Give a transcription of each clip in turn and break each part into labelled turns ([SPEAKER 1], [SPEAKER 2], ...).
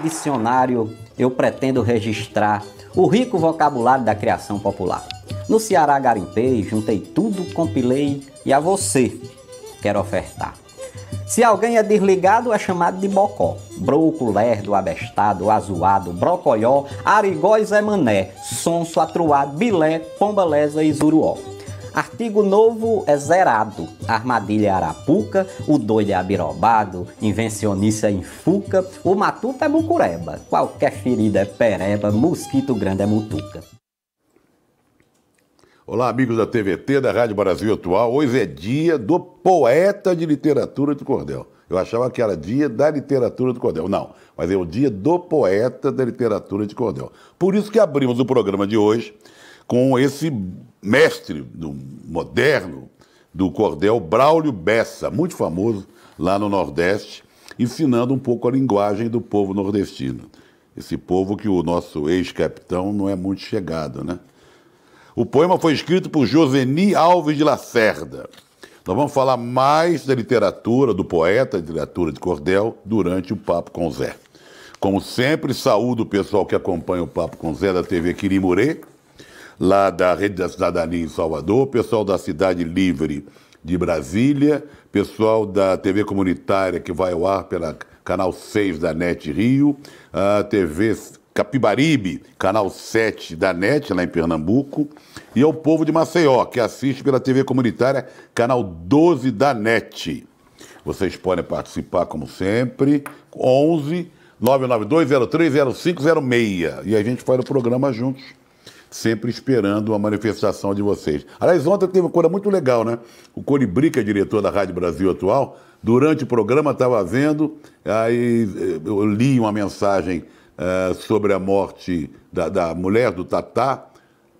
[SPEAKER 1] dicionário eu pretendo registrar o rico vocabulário da criação popular. No Ceará garimpei, juntei tudo, compilei e a você quero ofertar. Se alguém é desligado, é chamado de bocó. Broco, lerdo, abestado, azuado, brocoió, arigóis é mané, sonso, atruado, bilé, pombalesa e zuruó. Artigo novo é zerado. Armadilha é arapuca, o doido é abirobado, invencionista em é fuca, o matuto é mucureba, qualquer ferida é pereba, mosquito grande é mutuca. Olá, amigos da TVT, da Rádio Brasil Atual. Hoje é dia do poeta de literatura do cordel. Eu achava que era dia da literatura do cordel. Não, mas é o dia do poeta da literatura de cordel. Por isso que abrimos o programa de hoje com esse mestre do moderno do cordel, Braulio Bessa, muito famoso lá no Nordeste, ensinando um pouco a linguagem do povo nordestino. Esse povo que o nosso ex-capitão não é muito chegado, né? O poema foi escrito por Joseni Alves de Lacerda. Nós vamos falar mais da literatura, do poeta, da literatura de cordel, durante o Papo com Zé. Como sempre, saúdo o pessoal que acompanha o Papo com Zé da TV Quirimurê lá da Rede da Cidadania em Salvador, pessoal da Cidade Livre de Brasília, pessoal da TV Comunitária que vai ao ar pela Canal 6 da NET Rio, a TV Capibaribe, canal 7 da NET, lá em Pernambuco, e ao povo de Maceió, que assiste pela TV comunitária, canal 12 da NET. Vocês podem participar, como sempre, 11 992030506 E a gente faz o programa juntos sempre esperando a manifestação de vocês. Aliás, ontem teve uma coisa muito legal, né? O Colibri, que é diretor da Rádio Brasil atual, durante o programa estava vendo, aí eh, eu li uma mensagem uh, sobre a morte da, da mulher do Tatá,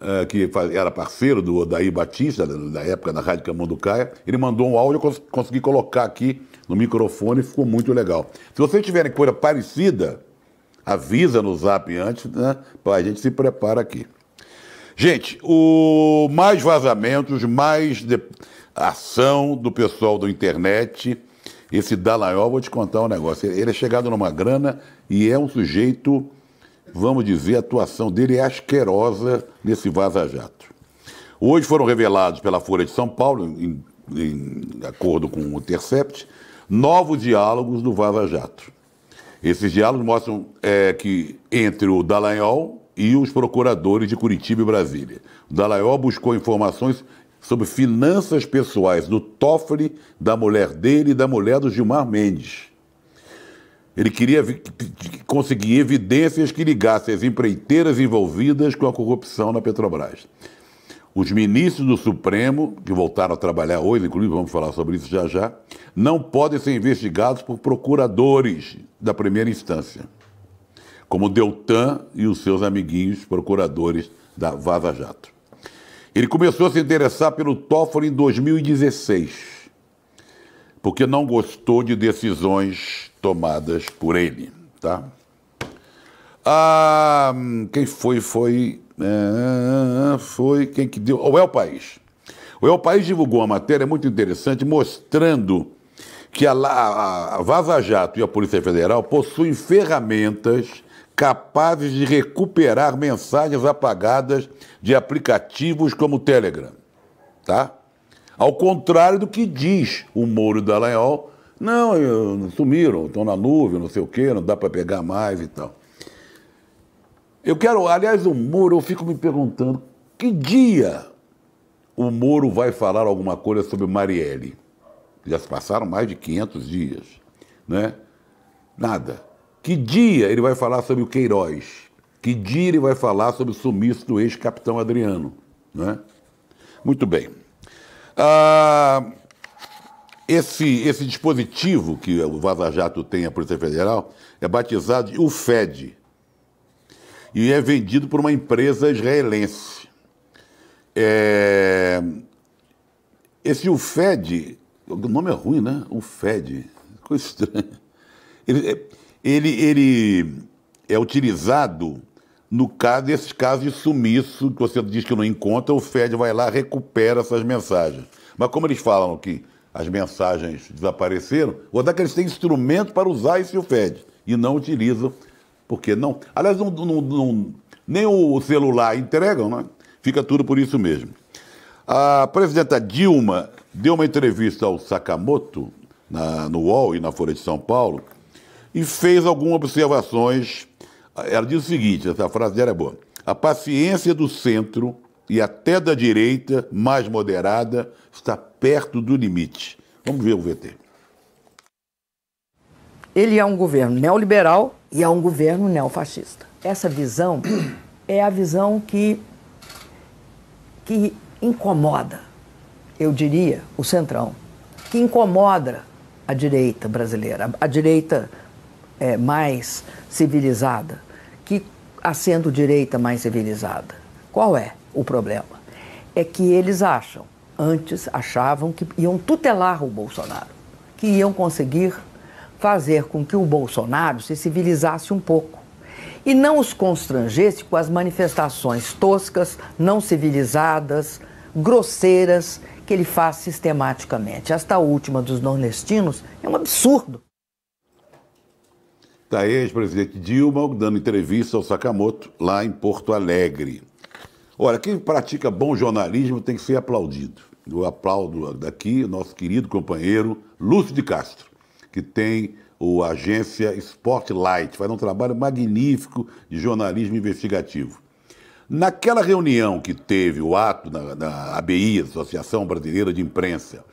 [SPEAKER 1] uh, que era parceiro do Odair Batista, da época da Rádio Camunducaia, Ele mandou um áudio, eu consegui colocar aqui no microfone, ficou muito legal. Se vocês tiverem coisa parecida, avisa no zap antes, né? Para a gente se prepara aqui. Gente, o mais vazamentos, mais de... ação do pessoal da internet. Esse Dallagnol, vou te contar um negócio. Ele é chegado numa grana e é um sujeito, vamos dizer, a atuação dele é asquerosa nesse vaza-jato. Hoje foram revelados pela Folha de São Paulo, em, em acordo com o Intercept, novos diálogos do Vaza Jato. Esses diálogos mostram é, que entre o Dallagnol, e os procuradores de Curitiba e Brasília. O Dallaiol buscou informações sobre finanças pessoais do Toffoli, da mulher dele e da mulher do Gilmar Mendes. Ele queria conseguir evidências que ligassem as empreiteiras envolvidas com a corrupção na Petrobras. Os ministros do Supremo, que voltaram a trabalhar hoje, inclusive vamos falar sobre isso já já, não podem ser investigados por procuradores da primeira instância como Deltan e os seus amiguinhos procuradores da Vaza Jato. Ele começou a se interessar pelo Toffoli em 2016, porque não gostou de decisões tomadas por ele, tá? Ah, quem foi, foi... Ah, foi quem que deu... O El País. O El País divulgou uma matéria muito interessante mostrando que a, a, a Vaza Jato e a Polícia Federal possuem ferramentas capazes de recuperar mensagens apagadas de aplicativos como o Telegram. Tá? Ao contrário do que diz o Moro Dallagnol, não, eu, sumiram, estão na nuvem, não sei o quê, não dá para pegar mais e tal. Eu quero, aliás, o Moro, eu fico me perguntando que dia o Moro vai falar alguma coisa sobre Marielle. Já se passaram mais de 500 dias, né? Nada. Que dia ele vai falar sobre o Queiroz? Que dia ele vai falar sobre o sumiço do ex-capitão Adriano? Né? Muito bem. Ah, esse, esse dispositivo que o Vaza Jato tem, a Polícia Federal, é batizado de UFED e é vendido por uma empresa israelense. É... Esse UFED, o nome é ruim, né? UFED, coisa estranha. Ele, é, ele, ele é utilizado no caso desses casos de sumiço, que você diz que não encontra, o Fed vai lá recupera essas mensagens. Mas como eles falam que as mensagens desapareceram, dar que eles têm instrumento para usar esse o Fed e não utilizam, porque não. Aliás, não, não, não, nem o celular entregam, né? Fica tudo por isso mesmo. A presidenta Dilma deu uma entrevista ao Sakamoto na, no UOL e na Folha de São Paulo, e fez algumas observações. Ela diz o seguinte: essa frase dela é boa. A paciência do centro e até da direita, mais moderada, está perto do limite. Vamos ver o VT. Ele é um governo neoliberal e é um governo neofascista. Essa visão é a visão que, que incomoda, eu diria, o centrão, que incomoda a direita brasileira, a, a direita é, mais civilizada? Que sendo direita mais civilizada? Qual é o problema? É que eles acham, antes achavam que iam tutelar o Bolsonaro, que iam conseguir fazer com que o Bolsonaro se civilizasse um pouco e não os constrangesse com as manifestações toscas, não civilizadas, grosseiras que ele faz sistematicamente. Esta última dos nordestinos é um absurdo da ex-presidente Dilma dando entrevista ao Sakamoto lá em Porto Alegre. Olha, quem pratica bom jornalismo tem que ser aplaudido. Eu aplaudo daqui o nosso querido companheiro Lúcio de Castro, que tem o agência Spotlight, faz um trabalho magnífico de jornalismo investigativo. Naquela reunião que teve o ato na, na ABI, Associação Brasileira de Imprensa,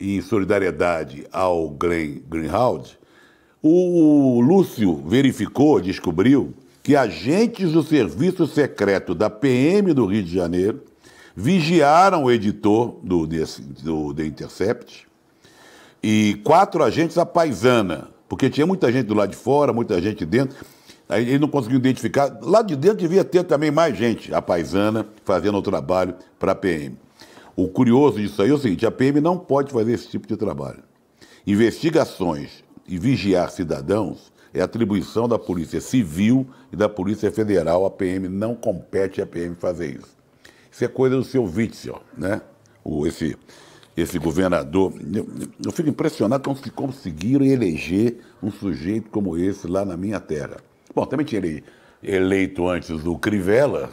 [SPEAKER 1] em solidariedade ao Glenn Greenhalgh, o Lúcio verificou, descobriu, que agentes do Serviço Secreto da PM do Rio de Janeiro vigiaram o editor do, desse, do The Intercept e quatro agentes à paisana, porque tinha muita gente do lado de fora, muita gente dentro. Aí ele não conseguiu identificar. Lá de dentro devia ter também mais gente, a paisana, fazendo o trabalho para a PM. O curioso disso aí é o seguinte: a PM não pode fazer esse tipo de trabalho. Investigações e vigiar cidadãos é atribuição da Polícia Civil e da Polícia Federal. A PM não compete a PM fazer isso. Isso é coisa do seu vício, né? O, esse, esse governador. Eu, eu fico impressionado com se conseguiram eleger um sujeito como esse lá na minha terra. Bom, também tinha ele eleito antes do Crivella,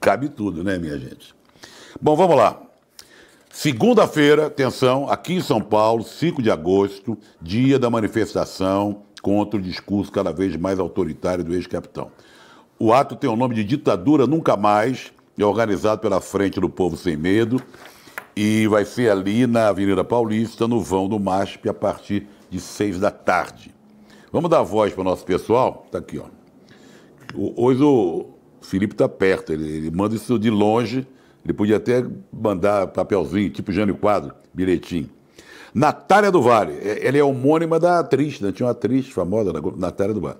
[SPEAKER 1] cabe tudo, né, minha gente? Bom, vamos lá. Segunda-feira, atenção, aqui em São Paulo, 5 de agosto, dia da manifestação contra o discurso cada vez mais autoritário do ex-capitão. O ato tem o nome de Ditadura Nunca Mais, é organizado pela Frente do Povo Sem Medo e vai ser ali na Avenida Paulista, no vão do MASP, a partir de 6 da tarde. Vamos dar voz para o nosso pessoal? Está aqui, ó. Hoje o Felipe está perto, ele, ele manda isso de longe ele podia até mandar papelzinho, tipo Jânio Quadro, bilhetinho. Natália do Vale, é, ela é homônima da atriz, né? tinha uma atriz famosa, Natália do Vale.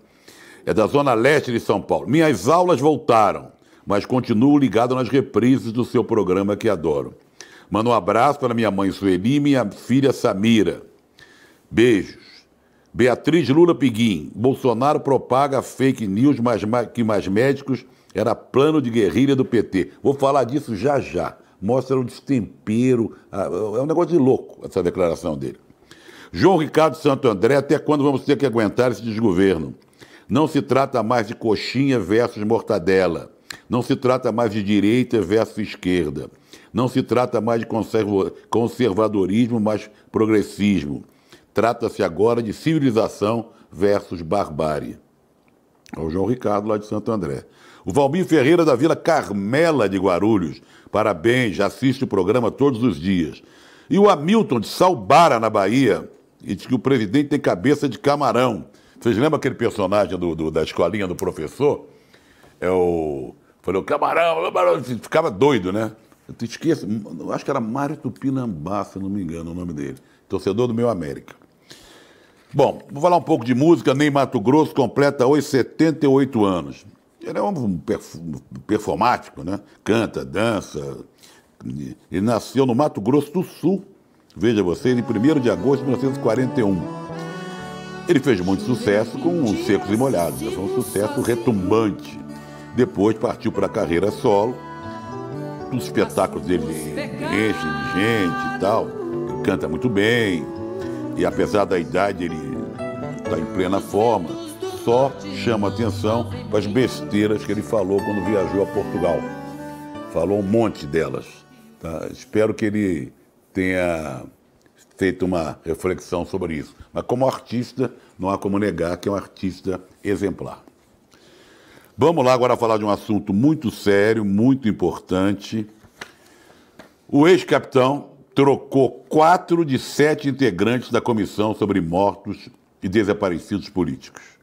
[SPEAKER 1] É da zona leste de São Paulo. Minhas aulas voltaram, mas continuo ligado nas reprises do seu programa que adoro. Manda um abraço para minha mãe Sueli e minha filha Samira. Beijos. Beatriz Lula Piguim. Bolsonaro propaga fake news mais, que mais médicos era plano de guerrilha do PT. Vou falar disso já já. Mostra o destempero. Ah, é um negócio de louco essa declaração dele. João Ricardo Santo André, até quando vamos ter que aguentar esse desgoverno? Não se trata mais de coxinha versus mortadela. Não se trata mais de direita versus esquerda. Não se trata mais de conservadorismo, mas progressismo. Trata-se agora de civilização versus barbárie. É o João Ricardo, lá de Santo André. O Valmir Ferreira da Vila Carmela de Guarulhos. Parabéns, já assiste o programa todos os dias. E o Hamilton de Salbara, na Bahia, e diz que o presidente tem cabeça de camarão. Vocês lembram aquele personagem do, do da escolinha do professor? É o. Falei, o camarão, camarão, ficava doido, né? Eu te esqueço, acho que era Mário Tupinambá, se não me engano, o nome dele. Torcedor do meu América. Bom, vou falar um pouco de música. Ney Mato Grosso completa hoje 78 anos. Ele é um performático, né? Canta, dança. Ele nasceu no Mato Grosso do Sul, veja vocês, em 1 de agosto de 1941. Ele fez muito sucesso com os Secos e Molhados, né? foi um sucesso retumbante. Depois partiu para a carreira solo. Os espetáculos dele enchem de gente e tal. Ele canta muito bem. E apesar da idade, ele está em plena forma só chama atenção para as besteiras que ele falou quando viajou a Portugal. Falou um monte delas. Tá? Espero que ele tenha feito uma reflexão sobre isso. Mas como artista, não há como negar que é um artista exemplar. Vamos lá agora falar de um assunto muito sério, muito importante. O ex-capitão trocou quatro de sete integrantes da comissão sobre mortos e desaparecidos políticos.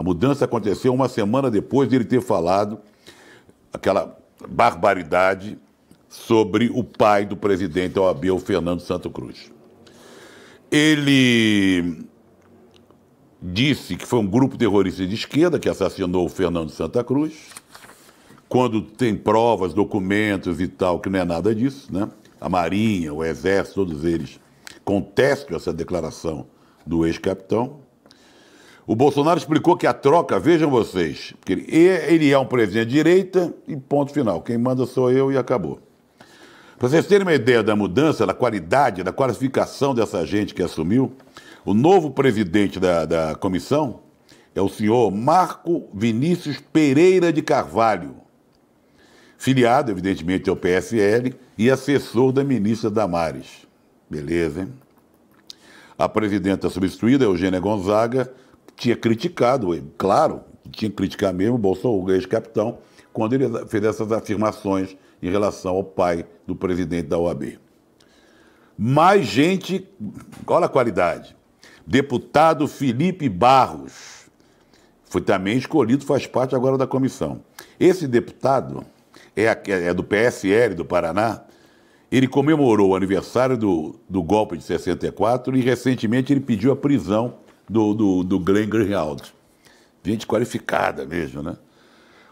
[SPEAKER 1] A mudança aconteceu uma semana depois de ele ter falado aquela barbaridade sobre o pai do presidente da OAB, o Fernando Santo Cruz. Ele disse que foi um grupo terrorista de esquerda que assassinou o Fernando Santa Cruz, quando tem provas, documentos e tal, que não é nada disso, né? A Marinha, o Exército, todos eles contestam essa declaração do ex-capitão. O Bolsonaro explicou que a troca, vejam vocês, porque é, ele é um presidente de direita e ponto final. Quem manda sou eu e acabou. Para vocês terem uma ideia da mudança, da qualidade, da qualificação dessa gente que assumiu, o novo presidente da, da comissão é o senhor Marco Vinícius Pereira de Carvalho, filiado, evidentemente, ao PSL e assessor da ministra Damares. Beleza, hein? A presidenta substituída, Eugênia Gonzaga, tinha criticado, claro, tinha que criticar mesmo o Bolsonaro, o ex-capitão, quando ele fez essas afirmações em relação ao pai do presidente da OAB. Mais gente, olha a qualidade. Deputado Felipe Barros, foi também escolhido, faz parte agora da comissão. Esse deputado é, é do PSL do Paraná. Ele comemorou o aniversário do, do golpe de 64 e recentemente ele pediu a prisão do, do, do Glenn Greenwald. Gente qualificada mesmo, né?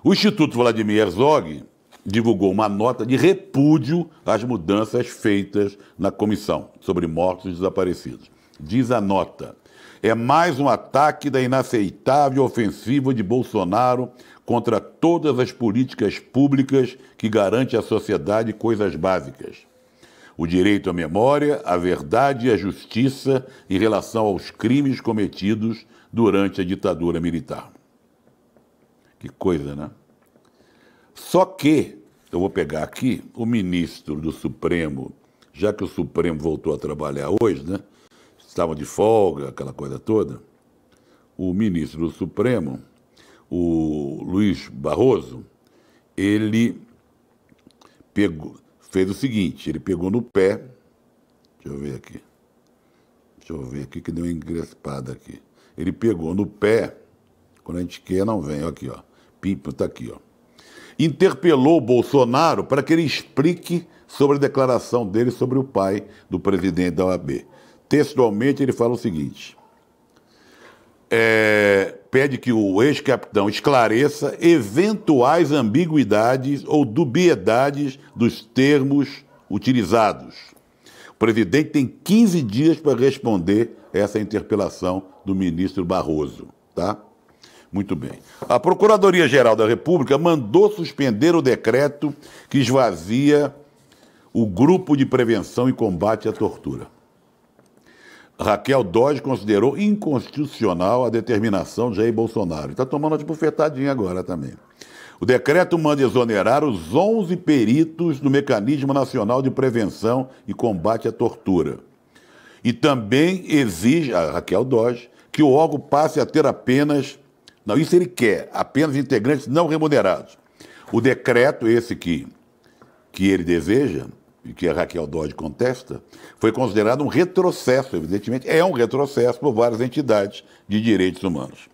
[SPEAKER 1] O Instituto Vladimir Herzog divulgou uma nota de repúdio às mudanças feitas na comissão sobre mortos e desaparecidos. Diz a nota: é mais um ataque da inaceitável ofensiva de Bolsonaro contra todas as políticas públicas que garante à sociedade coisas básicas o direito à memória, à verdade e à justiça em relação aos crimes cometidos durante a ditadura militar. Que coisa, né? Só que, eu vou pegar aqui o ministro do Supremo, já que o Supremo voltou a trabalhar hoje, né? Estavam de folga, aquela coisa toda. O ministro do Supremo, o Luiz Barroso, ele pegou, fez o seguinte, ele pegou no pé, deixa eu ver aqui, deixa eu ver aqui que deu uma engrespada aqui. Ele pegou no pé, quando a gente quer não vem, aqui ó, pipo está aqui ó. Interpelou Bolsonaro para que ele explique sobre a declaração dele sobre o pai do presidente da OAB. Textualmente ele fala o seguinte, é, pede que o ex-capitão esclareça eventuais ambiguidades ou dubiedades dos termos utilizados. O presidente tem 15 dias para responder essa interpelação do ministro Barroso, tá? Muito bem. A Procuradoria-Geral da República mandou suspender o decreto que esvazia o Grupo de Prevenção e Combate à Tortura. Raquel Dodge considerou inconstitucional a determinação de Jair Bolsonaro. Está tomando de bufetadinha agora também. O decreto manda exonerar os 11 peritos do Mecanismo Nacional de Prevenção e Combate à Tortura. E também exige, a Raquel Dodge, que o órgão passe a ter apenas, não, isso ele quer, apenas integrantes não remunerados. O decreto, esse que, que ele deseja, que a Raquel Dodge contesta, foi considerado um retrocesso, evidentemente, é um retrocesso por várias entidades de direitos humanos.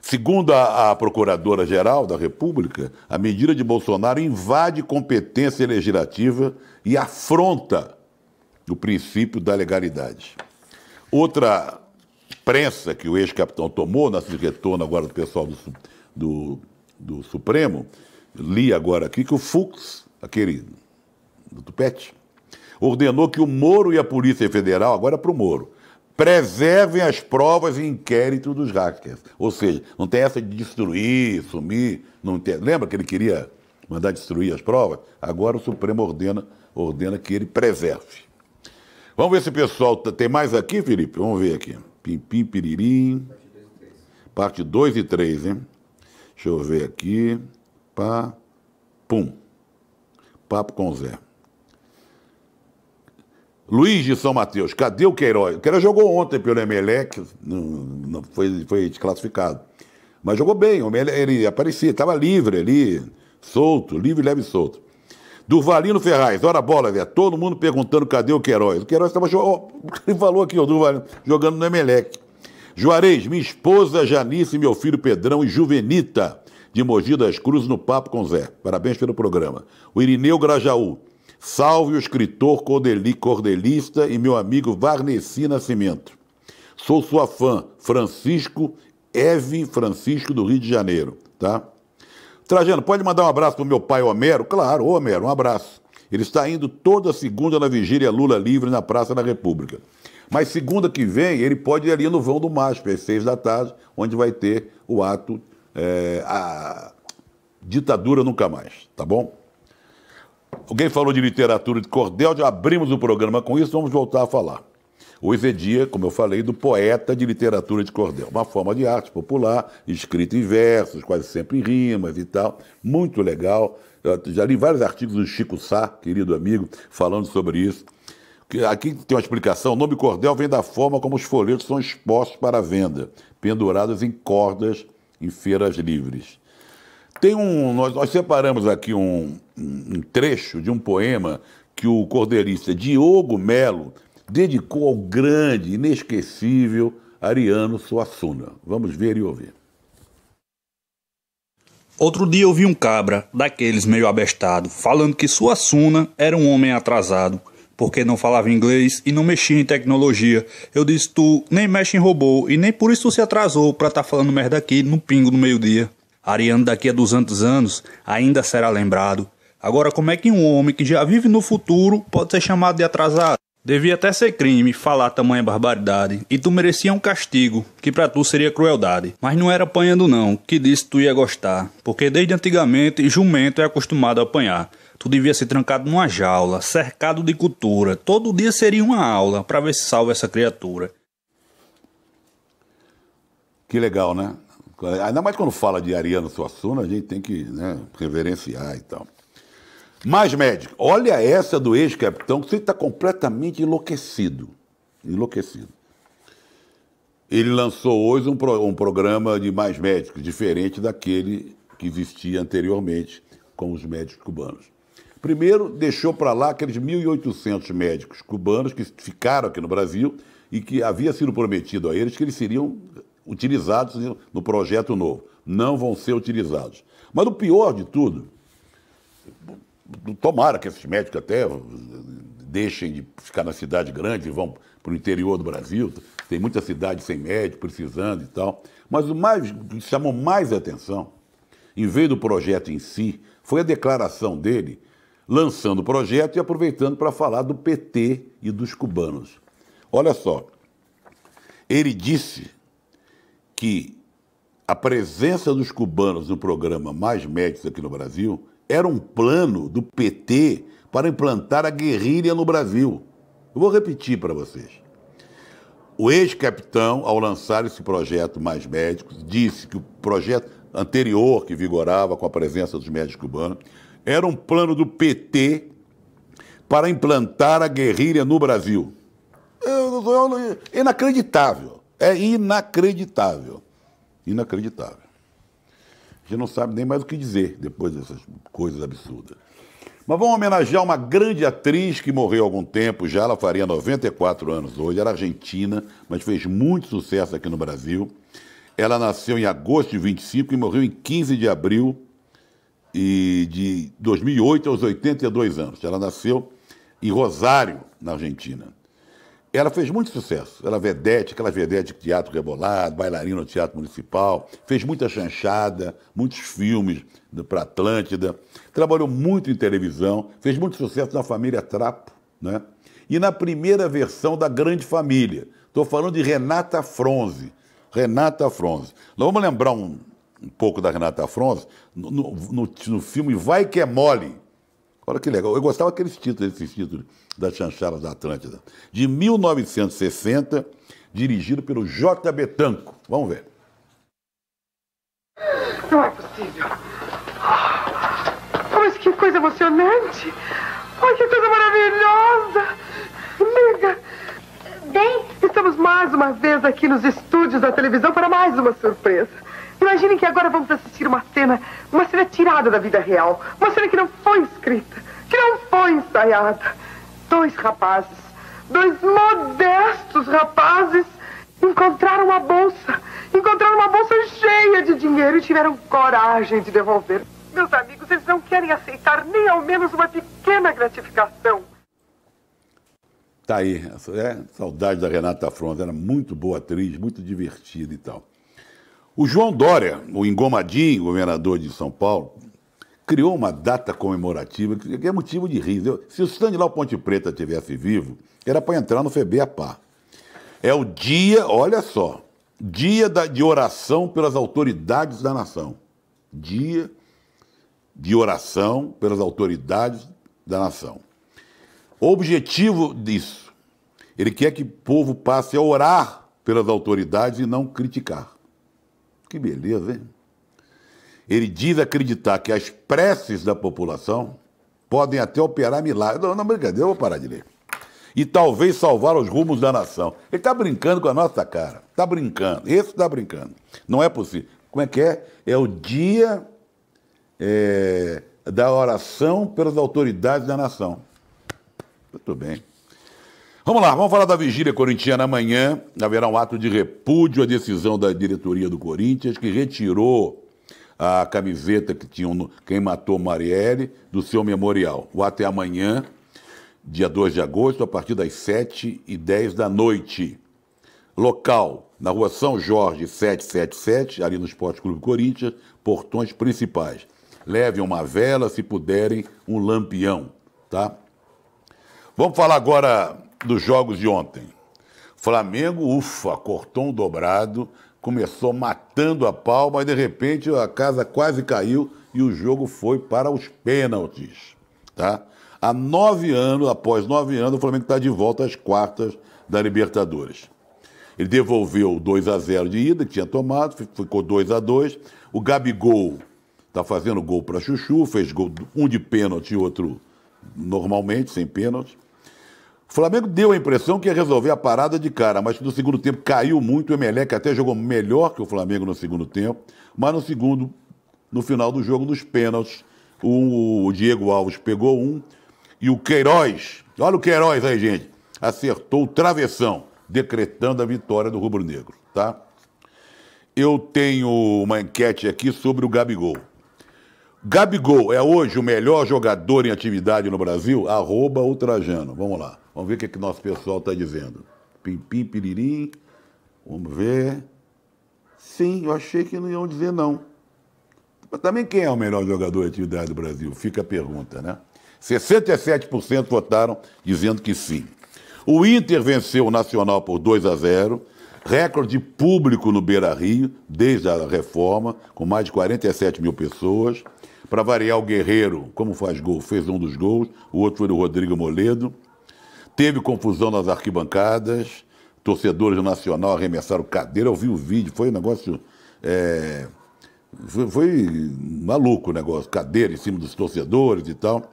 [SPEAKER 1] Segundo a, a Procuradora-Geral da República, a medida de Bolsonaro invade competência legislativa e afronta o princípio da legalidade. Outra prensa que o ex-capitão tomou, nesse retorno agora do pessoal do, do, do Supremo, li agora aqui que o Fux, aquele do Tupete, ordenou que o Moro e a Polícia Federal, agora é para o Moro, preservem as provas e inquérito dos hackers. Ou seja, não tem essa de destruir, sumir, não tem. Lembra que ele queria mandar destruir as provas? Agora o Supremo ordena, ordena que ele preserve. Vamos ver se o pessoal tá, tem mais aqui, Felipe? Vamos ver aqui. Pim, pim, piririm. Parte 2 e 3, hein? Deixa eu ver aqui. Pá, pum. Papo com Zé. Luiz de São Mateus, cadê o Queiroz? O Queiroz jogou ontem pelo Emelec, não, não, foi, foi desclassificado. Mas jogou bem, ele aparecia, estava livre ali, solto, livre, leve e solto. Durvalino Ferraz, ora bola, velho. Todo mundo perguntando cadê o Queiroz. O Queiroz estava jogando. Ele falou aqui, o Durvalino, jogando no Emelec. Juarez, minha esposa Janice, meu filho Pedrão e Juvenita, de Mogi das Cruzes, no Papo com Zé. Parabéns pelo programa. O Irineu Grajaú. Salve o escritor Cordeli, cordelista e meu amigo Varneci Nascimento. Sou sua fã, Francisco Evan Francisco do Rio de Janeiro, tá? Trajano, pode mandar um abraço pro meu pai Homero? Claro, ô Homero, um abraço. Ele está indo toda segunda na vigília Lula Livre na Praça da República. Mas segunda que vem, ele pode ir ali no Vão do MASP, às seis da tarde, onde vai ter o ato é, a Ditadura Nunca Mais, tá bom? Alguém falou de literatura de cordel, já abrimos o programa com isso, vamos voltar a falar. Hoje é dia, como eu falei, do poeta de literatura de cordel, uma forma de arte popular, escrita em versos, quase sempre em rimas e tal, muito legal. Eu já li vários artigos do Chico Sá, querido amigo, falando sobre isso. Aqui tem uma explicação. O nome cordel vem da forma como os folhetos são expostos para venda, pendurados em cordas em feiras livres. Tem um, nós, nós separamos aqui um, um trecho de um poema que o cordeirista Diogo Melo dedicou ao grande, inesquecível Ariano Suassuna. Vamos ver e ouvir. Outro dia ouvi um cabra, daqueles meio abestado, falando que Suassuna era um homem atrasado, porque não falava inglês e não mexia em tecnologia. Eu disse, tu nem mexe em robô e nem por isso tu se atrasou pra tá falando merda aqui no pingo no meio-dia. Ariano daqui a 200 anos ainda será lembrado. Agora, como é que um homem que já vive no futuro pode ser chamado de atrasado? Devia até ser crime falar tamanha barbaridade, e tu merecia um castigo, que para tu seria crueldade. Mas não era apanhando não, que disse tu ia gostar, porque desde antigamente jumento é acostumado a apanhar. Tu devia ser trancado numa jaula, cercado de cultura, todo dia seria uma aula, para ver se salva essa criatura. Que legal, né? Ainda mais quando fala de Ariano Suassuna, a gente tem que né, reverenciar e tal. Mais médico, olha essa do ex-capitão, que você está completamente enlouquecido. Enlouquecido. Ele lançou hoje um, pro, um programa de mais médicos, diferente daquele que existia anteriormente com os médicos cubanos. Primeiro, deixou para lá aqueles 1.800 médicos cubanos que ficaram aqui no Brasil e que havia sido prometido a eles que eles seriam utilizados no projeto novo. Não vão ser utilizados. Mas o pior de tudo, tomara que esses médicos até eh, deixem de ficar na cidade grande e vão para o interior do Brasil. Tem muita cidade sem médico, precisando e tal. Mas o mais, que chamou mais atenção, em vez do projeto em si, foi a declaração dele lançando o projeto e aproveitando para falar do PT e dos cubanos. Olha só, ele disse que a presença dos cubanos no programa Mais Médicos aqui no Brasil era um plano do PT para implantar a guerrilha no Brasil. Eu vou repetir para vocês. O ex-capitão, ao lançar esse projeto Mais Médicos, disse que o projeto anterior, que vigorava com a presença dos médicos cubanos, era um plano do PT para implantar a guerrilha no Brasil. É inacreditável. É inacreditável. Inacreditável. A gente não sabe nem mais o que dizer depois dessas coisas absurdas. Mas vamos homenagear uma grande atriz que morreu há algum tempo já, ela faria 94 anos hoje, era argentina, mas fez muito sucesso aqui no Brasil. Ela nasceu em agosto de 25 e morreu em 15 de abril e de 2008 aos 82 anos. Ela nasceu em Rosário, na Argentina. Ela fez muito sucesso. Ela vedete, aquela vedete de teatro rebolado, bailarina no teatro municipal, fez muita chanchada, muitos filmes para Atlântida, trabalhou muito em televisão, fez muito sucesso na família Trapo, né? E na primeira versão da Grande Família. Estou falando de Renata Fronze. Renata Fronze. Nós vamos lembrar um, um pouco da Renata Fronze no, no, no, no filme Vai Que É Mole, Olha que legal. Eu gostava daqueles títulos, esses títulos da Chanchada da Atlântida. De 1960, dirigido pelo J. Betanco. Vamos ver. Não é possível. Ah, mas que coisa emocionante. Olha que coisa maravilhosa. Liga. Bem, estamos mais uma vez aqui nos estúdios da televisão para mais uma surpresa. Imaginem que agora vamos assistir uma cena, uma cena tirada da vida real, uma cena que não foi escrita, que não foi ensaiada. Dois rapazes, dois modestos rapazes, encontraram uma bolsa, encontraram uma bolsa cheia de dinheiro e tiveram coragem de devolver. Meus amigos, eles não querem aceitar nem ao menos uma pequena gratificação. Tá aí, é, saudade da Renata Fronte, era muito boa atriz, muito divertida e tal. O João Dória, o engomadinho governador de São Paulo, criou uma data comemorativa que é motivo de riso. Se o Stanilau Ponte Preta tivesse vivo, era para entrar no FEBEAPA. É o dia, olha só, dia da, de oração pelas autoridades da nação. Dia de oração pelas autoridades da nação. O objetivo disso, ele quer que o povo passe a orar pelas autoridades e não criticar. Que beleza, hein? Ele diz acreditar que as preces da população podem até operar milagres. Não, não, brincadeira, eu vou parar de ler. E talvez salvar os rumos da nação. Ele está brincando com a nossa cara. Está brincando. Esse está brincando. Não é possível. Como é que é? É o dia é, da oração pelas autoridades da nação. Muito bem. Vamos lá, vamos falar da vigília corintiana amanhã. Haverá um ato de repúdio à decisão da diretoria do Corinthians, que retirou a camiseta que tinham quem matou Marielle do seu memorial. O ato é amanhã, dia 2 de agosto, a partir das 7 e 10 da noite. Local, na rua São Jorge 777, ali no Esporte Clube Corinthians, portões principais. Levem uma vela, se puderem, um lampião, tá? Vamos falar agora dos jogos de ontem. Flamengo, ufa, cortou um dobrado, começou matando a palma e de repente a casa quase caiu e o jogo foi para os pênaltis. Tá? Há nove anos, após nove anos, o Flamengo está de volta às quartas da Libertadores. Ele devolveu o 2 a 0 de ida que tinha tomado, ficou 2 a 2. O Gabigol está fazendo gol para Chuchu, fez gol um de pênalti e outro normalmente, sem pênalti. O Flamengo deu a impressão que ia resolver a parada de cara, mas no segundo tempo caiu muito. O Emelec até jogou melhor que o Flamengo no segundo tempo, mas no segundo, no final do jogo, nos pênaltis, o Diego Alves pegou um e o Queiroz, olha o Queiroz aí, gente, acertou o travessão, decretando a vitória do Rubro Negro, tá? Eu tenho uma enquete aqui sobre o Gabigol. Gabigol é hoje o melhor jogador em atividade no Brasil? Arroba Ultrajano. Vamos lá. Vamos ver o que, é que nosso pessoal está dizendo. Pim, pim, piririm. Vamos ver. Sim, eu achei que não iam dizer não. Mas também quem é o melhor jogador em atividade do Brasil? Fica a pergunta, né? 67% votaram dizendo que sim. O Inter venceu o Nacional por 2 a 0. Recorde público no Beira Rio, desde a reforma, com mais de 47 mil pessoas. Para variar, o Guerreiro, como faz gol, fez um dos gols, o outro foi do Rodrigo Moledo. Teve confusão nas arquibancadas, torcedores do Nacional arremessaram cadeira. Eu vi o vídeo, foi um negócio. É, foi, foi maluco o negócio, cadeira em cima dos torcedores e tal.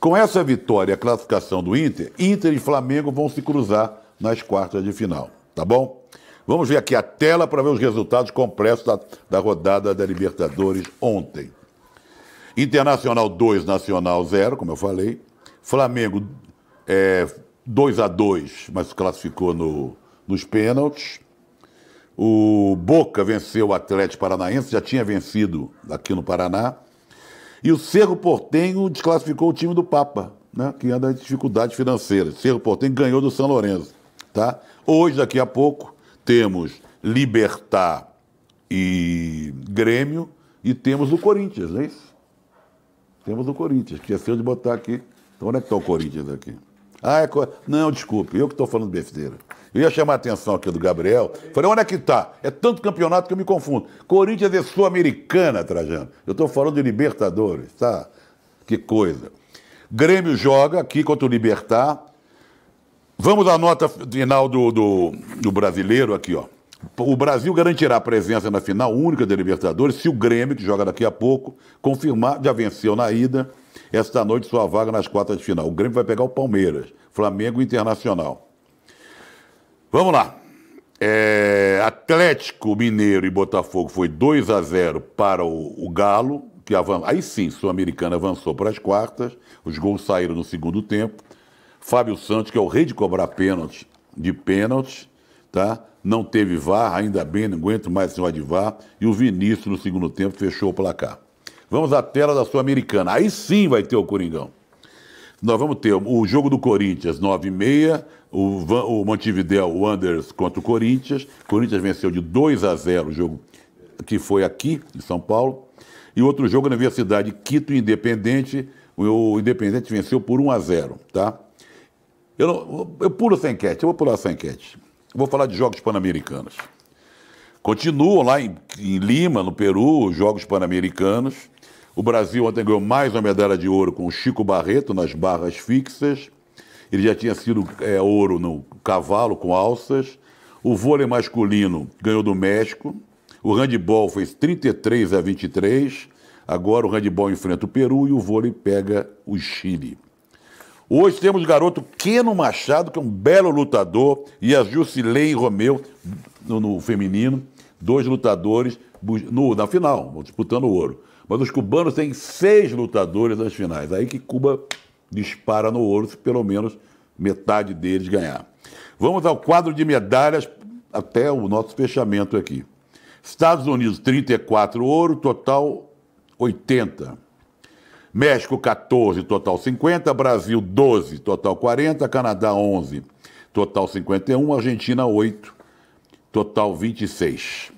[SPEAKER 1] Com essa vitória e a classificação do Inter, Inter e Flamengo vão se cruzar nas quartas de final, tá bom? Vamos ver aqui a tela para ver os resultados completos da, da rodada da Libertadores ontem. Internacional 2, Nacional 0, como eu falei. Flamengo é, 2 a 2 mas classificou no, nos pênaltis. O Boca venceu o Atlético Paranaense, já tinha vencido aqui no Paraná. E o Cerro Portenho desclassificou o time do Papa, né, que anda é em dificuldades financeiras. Cerro Portenho ganhou do São Lourenço. Tá? Hoje, daqui a pouco, temos Libertar e Grêmio e temos o Corinthians, não é isso? Temos o Corinthians. Esqueceu de botar aqui. Então, onde é que está o Corinthians aqui? Ah, é co... Não, desculpe, eu que estou falando besteira. Eu ia chamar a atenção aqui do Gabriel. Falei, onde é que está? É tanto campeonato que eu me confundo. Corinthians é sul-americana, Trajano. Eu estou falando de Libertadores, tá? Que coisa. Grêmio joga aqui contra o Libertar. Vamos à nota final do, do, do brasileiro aqui, ó. O Brasil garantirá a presença na final única da Libertadores se o Grêmio, que joga daqui a pouco, confirmar, já venceu na ida, esta noite sua vaga nas quartas de final. O Grêmio vai pegar o Palmeiras, Flamengo Internacional. Vamos lá. É, Atlético Mineiro e Botafogo foi 2 a 0 para o, o Galo, que avançou. aí sim, Sul-Americana avançou para as quartas, os gols saíram no segundo tempo. Fábio Santos, que é o rei de cobrar pênalti, de pênalti, tá? não teve VAR, ainda bem, não aguento mais senhor de VAR. E o Vinícius, no segundo tempo, fechou o placar. Vamos à tela da Sul-Americana. Aí sim vai ter o Coringão. Nós vamos ter o jogo do Corinthians, 9 e meia, o, Van, o Montevideo contra o Corinthians. O Corinthians venceu de 2 a 0 o jogo que foi aqui, em São Paulo. E outro jogo na Universidade Quito Independente. O Independente venceu por 1 a 0, tá? Eu, eu pulo essa enquete, eu vou pular essa enquete. Vou falar de Jogos Pan-Americanos. Continuam lá em, em, Lima, no Peru, os Jogos Pan-Americanos. O Brasil ontem ganhou mais uma medalha de ouro com o Chico Barreto nas barras fixas. Ele já tinha sido é, ouro no cavalo com alças. O vôlei masculino ganhou do México. O handball fez 33 a 23. Agora o handball enfrenta o Peru e o vôlei pega o Chile. Hoje temos o garoto Keno Machado, que é um belo lutador, e a Jusilei Romeu, no, no, feminino, dois lutadores no, na final, disputando o ouro. Mas os cubanos têm seis lutadores nas finais. Aí que Cuba dispara no ouro, se pelo menos metade deles ganhar. Vamos ao quadro de medalhas até o nosso fechamento aqui. Estados Unidos, 34 ouro, total 80. México 14, total 50, Brasil 12, total 40, Canadá 11, total 51, Argentina 8, total 26.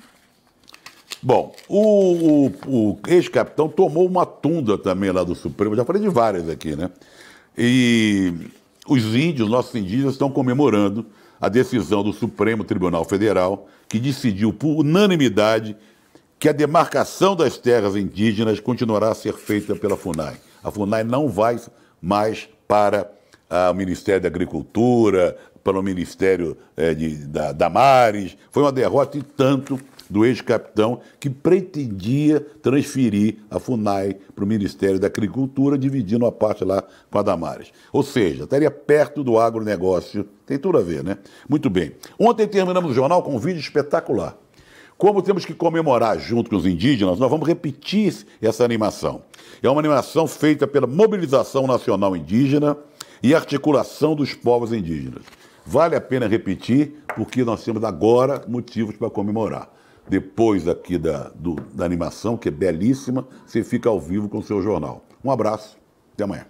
[SPEAKER 1] Bom, o, o, o ex-capitão tomou uma tunda também lá do Supremo, já falei de várias aqui, né? E os índios, nossos indígenas, estão comemorando a decisão do Supremo Tribunal Federal, que decidiu por unanimidade que a demarcação das terras indígenas continuará a ser feita pela FUNAI. A FUNAI não vai mais para ah, o Ministério da Agricultura, para o Ministério eh, de, da, da Mares. Foi uma derrota e tanto do ex-capitão que pretendia transferir a FUNAI para o Ministério da Agricultura, dividindo a parte lá com a Damares. Ou seja, estaria perto do agronegócio. Tem tudo a ver, né? Muito bem. Ontem terminamos o jornal com um vídeo espetacular. Como temos que comemorar junto com os indígenas, nós vamos repetir essa animação. É uma animação feita pela Mobilização Nacional Indígena e Articulação dos Povos Indígenas. Vale a pena repetir, porque nós temos agora motivos para comemorar. Depois aqui da, do, da animação, que é belíssima, você fica ao vivo com o seu jornal. Um abraço, até amanhã.